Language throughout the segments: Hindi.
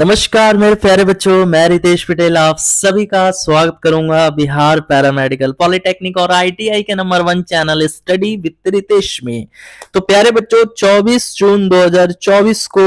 नमस्कार मेरे प्यारे बच्चों मैं रितेश पटेल आप सभी का स्वागत करूंगा बिहार पैरामेडिकल पॉलिटेक्निक और आईटीआई के number one channel study with Ritesh में तो प्यारे बच्चों 24 जून 2024 को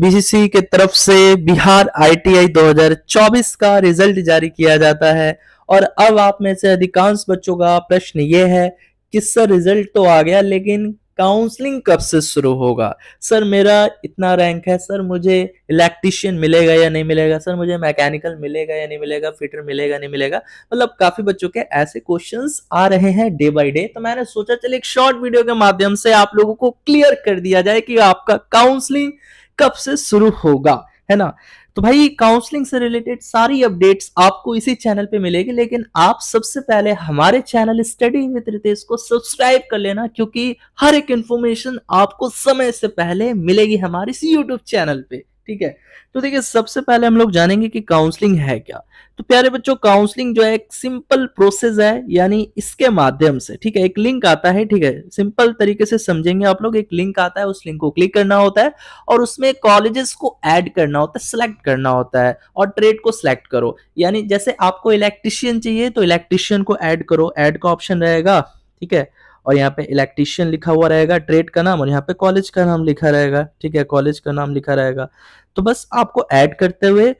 बीसीसी के तरफ से बिहार आईटीआई 2024 का रिजल्ट जारी किया जाता है और अब आप में से अधिकांश बच्चों का प्रश्न ये है किस रिजल्ट तो आ गया लेकिन काउंसलिंग कब से शुरू होगा सर मेरा इतना रैंक है सर मुझे इलेक्ट्रिशियन मिलेगा या नहीं मिलेगा सर मुझे मैकेनिकल मिलेगा या नहीं मिलेगा फिटर मिलेगा नहीं मिलेगा मतलब काफी बच्चों के ऐसे क्वेश्चंस आ रहे हैं डे बाय डे तो मैंने सोचा चलिए एक शॉर्ट वीडियो के माध्यम से आप लोगों को क्लियर कर दिया जाए कि आपका काउंसलिंग कब से शुरू होगा है ना तो भाई काउंसलिंग से रिलेटेड सारी अपडेट्स आपको इसी चैनल पे मिलेगी लेकिन आप सबसे पहले हमारे चैनल स्टडी विद रितेश को सब्सक्राइब कर लेना क्योंकि हर एक इंफॉर्मेशन आपको समय से पहले मिलेगी हमारे इस यूट्यूब चैनल पे ठीक है तो देखिए सबसे पहले हम लोग जानेंगे कि काउंसलिंग है क्या तो प्यारे बच्चों काउंसलिंग जो है एक सिंपल प्रोसेस है यानी इसके माध्यम से ठीक है एक लिंक आता है ठीक है सिंपल तरीके से समझेंगे आप लोग एक लिंक आता है उस लिंक को क्लिक करना होता है और उसमें कॉलेजेस को ऐड करना होता है सिलेक्ट करना होता है और ट्रेड को सिलेक्ट करो यानी जैसे आपको इलेक्ट्रिशियन चाहिए तो इलेक्ट्रिशियन को ऐड करो ऐड का ऑप्शन रहेगा ठीक है और यहाँ पे इलेक्ट्रीशियन लिखा हुआ रहेगा ट्रेड का नाम और यहाँ पे कॉलेज का नाम लिखा रहेगा ठीक है कॉलेज का नाम लिखा रहेगा तो बस आपको ऐड करते हुए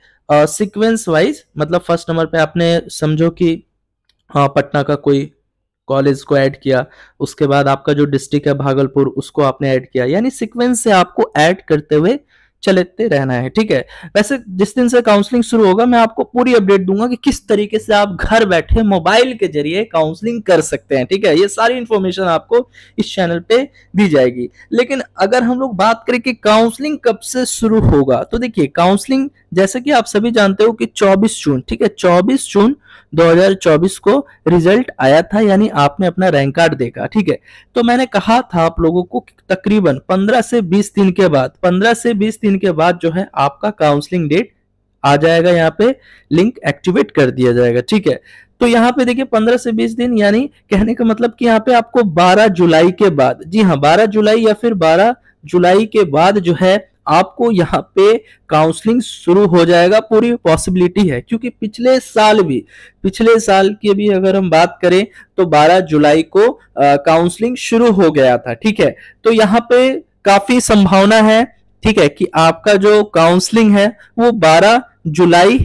सिक्वेंस वाइज मतलब फर्स्ट नंबर पे आपने समझो कि हाँ पटना का कोई कॉलेज को ऐड किया उसके बाद आपका जो डिस्ट्रिक्ट है भागलपुर उसको आपने ऐड किया यानी सिक्वेंस से आपको ऐड करते हुए चलते रहना है ठीक है वैसे जिस दिन से काउंसलिंग शुरू होगा मैं आपको पूरी अपडेट दूंगा कि किस तरीके से आप घर बैठे मोबाइल के जरिए काउंसलिंग कर सकते हैं ठीक है ये सारी इंफॉर्मेशन आपको इस चैनल पे दी जाएगी लेकिन अगर हम लोग बात करें कि काउंसलिंग कब से शुरू होगा तो देखिए काउंसलिंग जैसे कि आप सभी जानते हो कि 24 जून ठीक है 24 जून 2024 को रिजल्ट आया था यानी आपने अपना रैंक कार्ड देखा ठीक है तो मैंने कहा था आप लोगों को तकरीबन 15 से 20 दिन के बाद 15 से 20 दिन के बाद जो है आपका काउंसलिंग डेट आ जाएगा यहाँ पे लिंक एक्टिवेट कर दिया जाएगा ठीक है तो यहाँ पे देखिए 15 से 20 दिन यानी कहने का मतलब कि यहाँ पे आपको 12 जुलाई के बाद जी हाँ 12 जुलाई या फिर 12 जुलाई के बाद जो है आपको यहाँ पे काउंसलिंग शुरू हो जाएगा पूरी पॉसिबिलिटी है क्योंकि पिछले साल भी पिछले साल की भी अगर हम बात करें तो 12 जुलाई को काउंसलिंग शुरू हो गया था ठीक है तो यहाँ पे काफी संभावना है ठीक है कि आपका जो काउंसलिंग है वो 12 जुलाई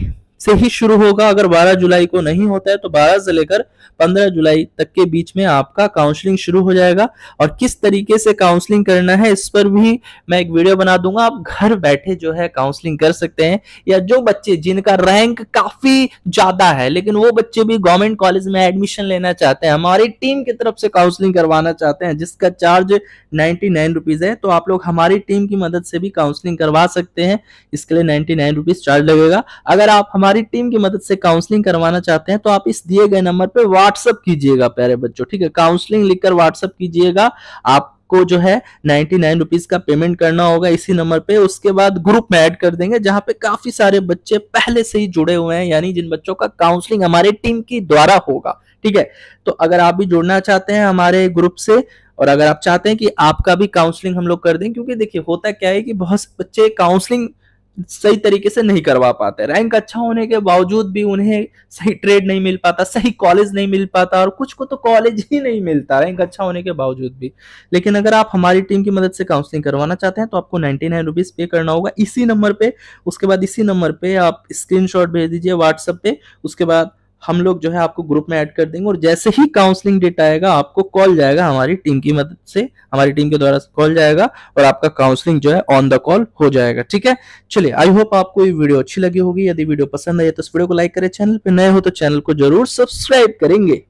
से ही शुरू होगा अगर 12 जुलाई को नहीं होता है तो 12 से लेकर 15 जुलाई तक के बीच में आपका काउंसलिंग शुरू हो जाएगा और किस तरीके से काउंसलिंग करना है इस पर भी मैं एक वीडियो बना दूंगा आप घर बैठे जो है काउंसलिंग कर सकते हैं या जो बच्चे जिनका रैंक काफी ज्यादा है लेकिन वो बच्चे भी गवर्नमेंट कॉलेज में एडमिशन लेना चाहते हैं हमारी टीम की तरफ से काउंसलिंग करवाना चाहते हैं जिसका चार्ज नाइन्टी नाइन रुपीज है तो आप लोग हमारी टीम की मदद से भी काउंसलिंग करवा सकते हैं इसके लिए नाइन्टी नाइन रुपीज चार्ज लगेगा अगर आप हमारे हमारी टीम की मदद से काउंसलिंग करवाना चाहते हैं तो आप इस दिए गए नंबर पर व्हाट्सअप कीजिएगा प्यारे बच्चों ठीक है काउंसलिंग लिखकर व्हाट्सअप कीजिएगा आप को जो है नाइन्टी नाइन रुपीज का पेमेंट करना होगा इसी नंबर पे उसके बाद ग्रुप में ऐड कर देंगे जहां पे काफी सारे बच्चे पहले से ही जुड़े हुए हैं यानी जिन बच्चों का काउंसलिंग हमारे टीम की द्वारा होगा ठीक है तो अगर आप भी जुड़ना चाहते हैं हमारे ग्रुप से और अगर आप चाहते हैं कि आपका भी काउंसलिंग हम लोग कर दें क्योंकि देखिए होता क्या है कि बहुत से बच्चे काउंसलिंग सही तरीके से नहीं करवा पाते रैंक अच्छा होने के बावजूद भी उन्हें सही ट्रेड नहीं मिल पाता सही कॉलेज नहीं मिल पाता और कुछ को तो कॉलेज ही नहीं मिलता रैंक अच्छा होने के बावजूद भी लेकिन अगर आप हमारी टीम की मदद से काउंसलिंग करवाना चाहते हैं तो आपको नाइन्टी नाइन रुपीज़ पे करना होगा इसी नंबर पर उसके बाद इसी नंबर पर आप स्क्रीन भेज दीजिए व्हाट्सएप पे उसके बाद हम लोग जो है आपको ग्रुप में ऐड कर देंगे और जैसे ही काउंसलिंग डेट आएगा आपको कॉल जाएगा हमारी टीम की मदद से हमारी टीम के द्वारा कॉल जाएगा और आपका काउंसलिंग जो है ऑन द कॉल हो जाएगा ठीक है चलिए आई होप आपको ये वीडियो अच्छी लगी होगी यदि वीडियो पसंद आए तो इस वीडियो को लाइक करें चैनल पर नए हो तो चैनल को जरूर सब्सक्राइब करेंगे